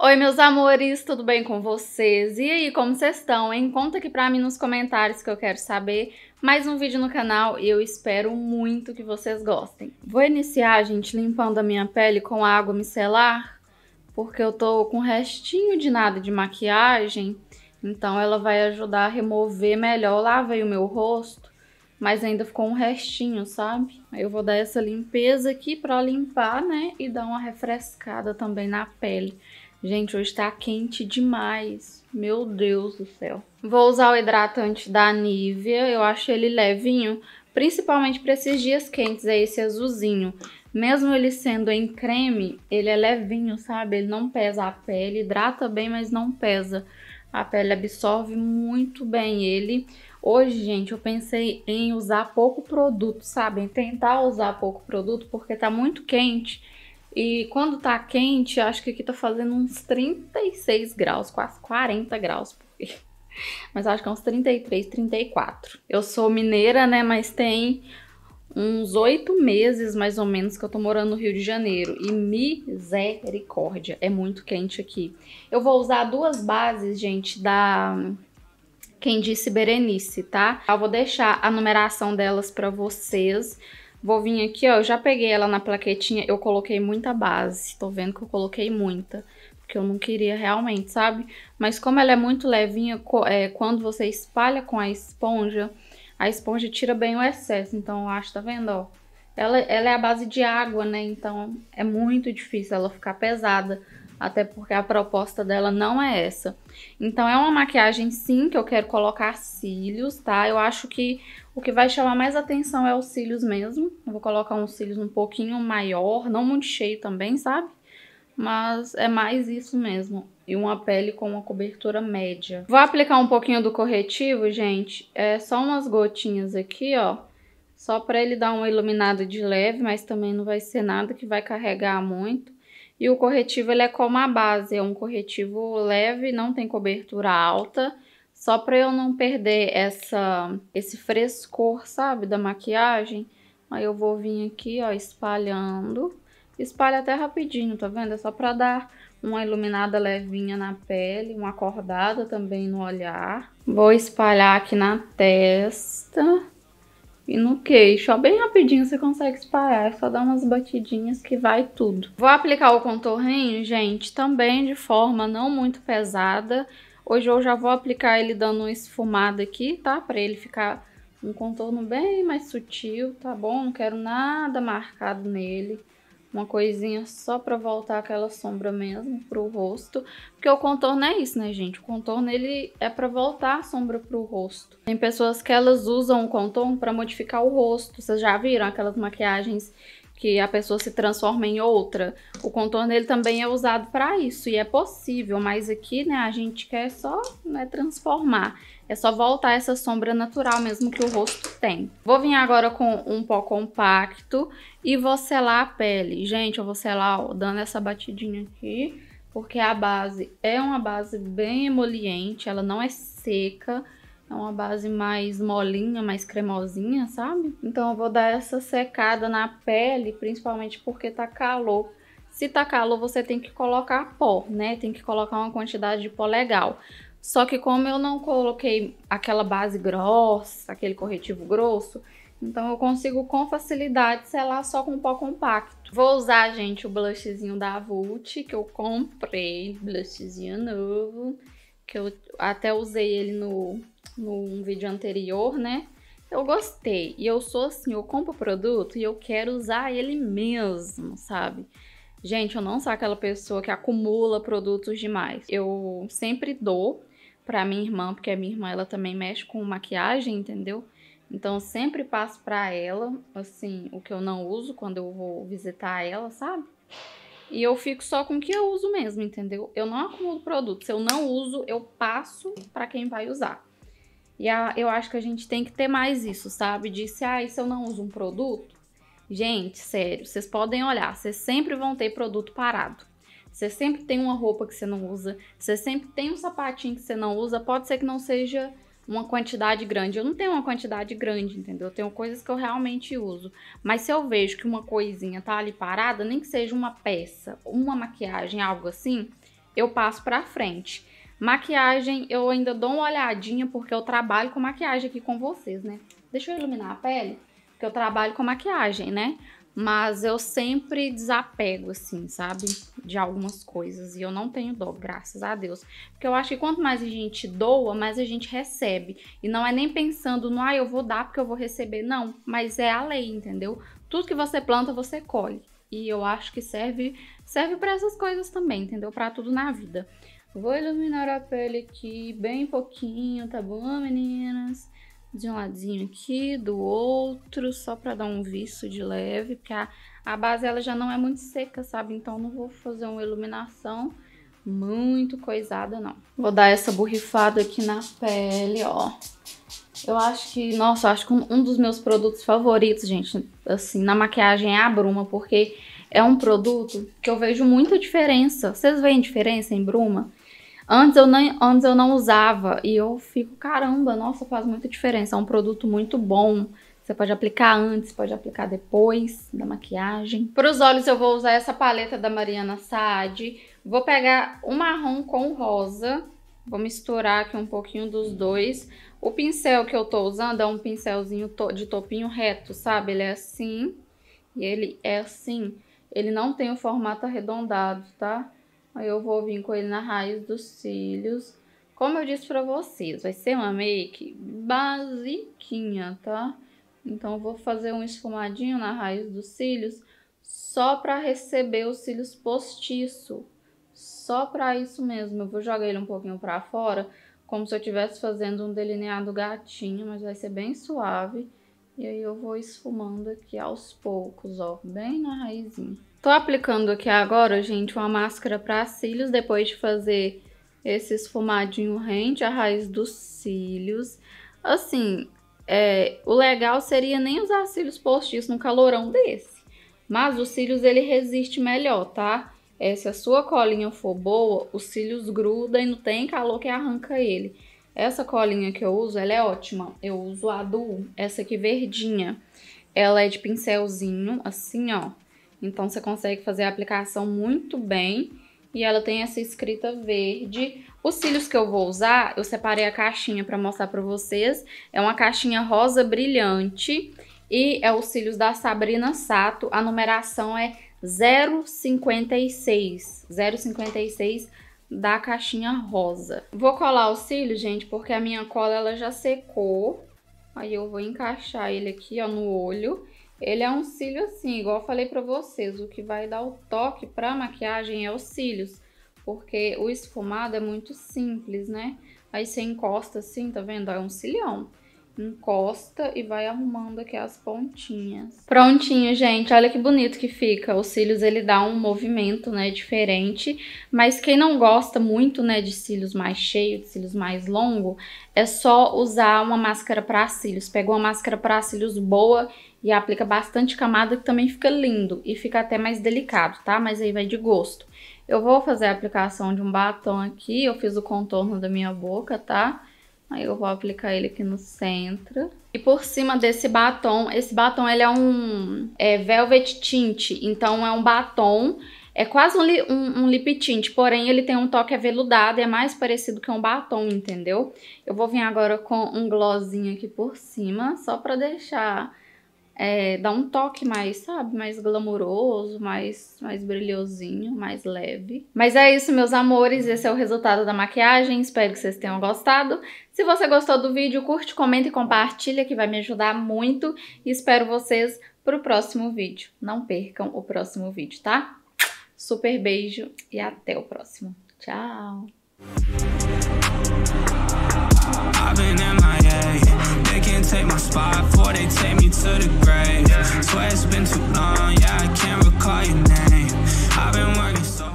Oi, meus amores, tudo bem com vocês? E aí, como vocês estão? Hein? Conta aqui pra mim nos comentários que eu quero saber. Mais um vídeo no canal e eu espero muito que vocês gostem. Vou iniciar, gente, limpando a minha pele com água micelar, porque eu tô com restinho de nada de maquiagem, então ela vai ajudar a remover melhor. Lavei o meu rosto, mas ainda ficou um restinho, sabe? Eu vou dar essa limpeza aqui pra limpar, né, e dar uma refrescada também na pele. Gente, hoje tá quente demais. Meu Deus do céu. Vou usar o hidratante da Nivea. Eu acho ele levinho, principalmente para esses dias quentes, é esse azulzinho. Mesmo ele sendo em creme, ele é levinho, sabe? Ele não pesa a pele, hidrata bem, mas não pesa. A pele absorve muito bem ele. Hoje, gente, eu pensei em usar pouco produto, sabe? Em tentar usar pouco produto, porque tá muito quente e quando tá quente, acho que aqui tá fazendo uns 36 graus, quase 40 graus Mas acho que é uns 33, 34. Eu sou mineira, né? Mas tem uns oito meses, mais ou menos, que eu tô morando no Rio de Janeiro. E misericórdia, é muito quente aqui. Eu vou usar duas bases, gente, da quem disse Berenice, tá? Eu vou deixar a numeração delas para vocês Vou vir aqui, ó, eu já peguei ela na plaquetinha, eu coloquei muita base, tô vendo que eu coloquei muita, porque eu não queria realmente, sabe? Mas como ela é muito levinha, é, quando você espalha com a esponja, a esponja tira bem o excesso, então eu acho, tá vendo, ó? Ela, ela é a base de água, né, então é muito difícil ela ficar pesada até porque a proposta dela não é essa. Então é uma maquiagem sim que eu quero colocar cílios, tá? Eu acho que o que vai chamar mais atenção é os cílios mesmo. Eu vou colocar uns cílios um pouquinho maior, não muito cheio também, sabe? Mas é mais isso mesmo. E uma pele com uma cobertura média. Vou aplicar um pouquinho do corretivo, gente. É só umas gotinhas aqui, ó. Só pra ele dar uma iluminada de leve, mas também não vai ser nada que vai carregar muito. E o corretivo ele é como a base, é um corretivo leve, não tem cobertura alta, só para eu não perder essa esse frescor, sabe, da maquiagem. Aí eu vou vir aqui, ó, espalhando. Espalha até rapidinho, tá vendo? É só para dar uma iluminada levinha na pele, uma acordada também no olhar. Vou espalhar aqui na testa e no queixo. Ó, bem rapidinho você consegue espalhar, é só dar umas batidinhas que vai tudo. Vou aplicar o contorrinho, gente, também de forma não muito pesada. Hoje eu já vou aplicar ele dando uma esfumada aqui, tá? Pra ele ficar um contorno bem mais sutil, tá bom? Não quero nada marcado nele uma coisinha só pra voltar aquela sombra mesmo pro rosto. Porque o contorno é isso, né, gente? O contorno, ele é pra voltar a sombra pro rosto. Tem pessoas que elas usam o contorno pra modificar o rosto. Vocês já viram aquelas maquiagens que a pessoa se transforma em outra. O contorno ele também é usado para isso e é possível, mas aqui, né, a gente quer só né, transformar. É só voltar essa sombra natural mesmo que o rosto tem. Vou vir agora com um pó compacto e vou selar a pele. Gente, eu vou selar ó, dando essa batidinha aqui, porque a base é uma base bem emoliente, ela não é seca, é uma base mais molinha, mais cremosinha, sabe? Então eu vou dar essa secada na pele, principalmente porque tá calor. Se tá calor, você tem que colocar pó, né? Tem que colocar uma quantidade de pó legal. Só que como eu não coloquei aquela base grossa, aquele corretivo grosso, então eu consigo com facilidade selar só com pó compacto. Vou usar, gente, o blushzinho da Vult, que eu comprei, blushzinho novo, que eu até usei ele no num vídeo anterior, né? Eu gostei e eu sou assim, eu compro produto e eu quero usar ele mesmo, sabe? Gente, eu não sou aquela pessoa que acumula produtos demais. Eu sempre dou para minha irmã, porque a minha irmã ela também mexe com maquiagem, entendeu? Então sempre passo para ela, assim, o que eu não uso quando eu vou visitar ela, sabe? E eu fico só com o que eu uso mesmo, entendeu? Eu não acumulo produto. Se eu não uso, eu passo para quem vai usar. E a, eu acho que a gente tem que ter mais isso, sabe? De se, ah, se eu não uso um produto? Gente, sério, vocês podem olhar, vocês sempre vão ter produto parado. Você sempre tem uma roupa que você não usa, você sempre tem um sapatinho que você não usa, pode ser que não seja uma quantidade grande. Eu não tenho uma quantidade grande, entendeu? Eu tenho coisas que eu realmente uso. Mas se eu vejo que uma coisinha tá ali parada, nem que seja uma peça, uma maquiagem, algo assim, eu passo para frente. Maquiagem, eu ainda dou uma olhadinha, porque eu trabalho com maquiagem aqui com vocês, né? Deixa eu iluminar a pele, porque eu trabalho com maquiagem, né? Mas eu sempre desapego, assim, sabe? De algumas coisas. E eu não tenho dó, graças a Deus. Porque eu acho que quanto mais a gente doa, mais a gente recebe. E não é nem pensando no, ah, eu vou dar porque eu vou receber. Não, mas é a lei, entendeu? Tudo que você planta, você colhe. E eu acho que serve serve para essas coisas também, entendeu? Para tudo na vida. Vou iluminar a pele aqui bem pouquinho, tá bom, meninas? De um ladinho aqui, do outro, só pra dar um viço de leve, porque a, a base ela já não é muito seca, sabe? Então não vou fazer uma iluminação muito coisada, não. Vou dar essa borrifada aqui na pele, ó. Eu acho que, nossa, acho que um, um dos meus produtos favoritos, gente, assim, na maquiagem é a Bruma, porque é um produto que eu vejo muita diferença. Vocês veem diferença em Bruma? Antes eu, não, antes eu não usava e eu fico, caramba, nossa, faz muita diferença. É um produto muito bom. Você pode aplicar antes, pode aplicar depois da maquiagem. Para os olhos eu vou usar essa paleta da Mariana Saad. Vou pegar o marrom com o rosa. Vou misturar aqui um pouquinho dos dois. O pincel que eu tô usando é um pincelzinho de topinho reto, sabe? Ele é assim e ele é assim. Ele não tem o formato arredondado, tá? Aí eu vou vir com ele na raiz dos cílios. Como eu disse pra vocês, vai ser uma make basiquinha, tá? Então, eu vou fazer um esfumadinho na raiz dos cílios só pra receber os cílios postiço. Só pra isso mesmo. Eu vou jogar ele um pouquinho pra fora, como se eu estivesse fazendo um delineado gatinho, mas vai ser bem suave. E aí eu vou esfumando aqui aos poucos, ó, bem na raizinha. Tô aplicando aqui agora, gente, uma máscara para cílios, depois de fazer esse esfumadinho rente à raiz dos cílios. Assim, é, o legal seria nem usar cílios postiços num calorão desse. Mas os cílios, ele resiste melhor, tá? É, se a sua colinha for boa, os cílios grudam e não tem calor que arranca ele. Essa colinha que eu uso, ela é ótima. Eu uso a do, essa aqui verdinha. Ela é de pincelzinho, assim, ó. Então, você consegue fazer a aplicação muito bem. E ela tem essa escrita verde. Os cílios que eu vou usar, eu separei a caixinha pra mostrar pra vocês. É uma caixinha rosa brilhante. E é os cílios da Sabrina Sato. A numeração é 056. 056 da caixinha rosa. Vou colar o cílio, gente, porque a minha cola ela já secou. Aí eu vou encaixar ele aqui, ó, no olho. Ele é um cílio assim, igual eu falei pra vocês, o que vai dar o toque pra maquiagem é os cílios, porque o esfumado é muito simples, né? Aí você encosta assim, tá vendo? É um cilião encosta e vai arrumando aqui as pontinhas. Prontinho, gente. Olha que bonito que fica. Os cílios, ele dá um movimento, né, diferente. Mas quem não gosta muito, né, de cílios mais cheios, de cílios mais longos, é só usar uma máscara para cílios. Pega uma máscara para cílios boa e aplica bastante camada, que também fica lindo. E fica até mais delicado, tá? Mas aí vai de gosto. Eu vou fazer a aplicação de um batom aqui. Eu fiz o contorno da minha boca, Tá? Aí eu vou aplicar ele aqui no centro. E por cima desse batom, esse batom ele é um é velvet tint, então é um batom, é quase um, um, um lip tint, porém ele tem um toque aveludado, é mais parecido que um batom, entendeu? Eu vou vir agora com um glossinho aqui por cima, só pra deixar é, dá um toque mais, sabe, mais glamouroso, mais, mais brilhosinho, mais leve. Mas é isso, meus amores, esse é o resultado da maquiagem, espero que vocês tenham gostado. Se você gostou do vídeo, curte, comenta e compartilha, que vai me ajudar muito. E espero vocês pro próximo vídeo. Não percam o próximo vídeo, tá? Super beijo e até o próximo. Tchau! They can take my spot before they take me to the grave. Swear it's been too long, yeah, I can't recall your name. I've been working so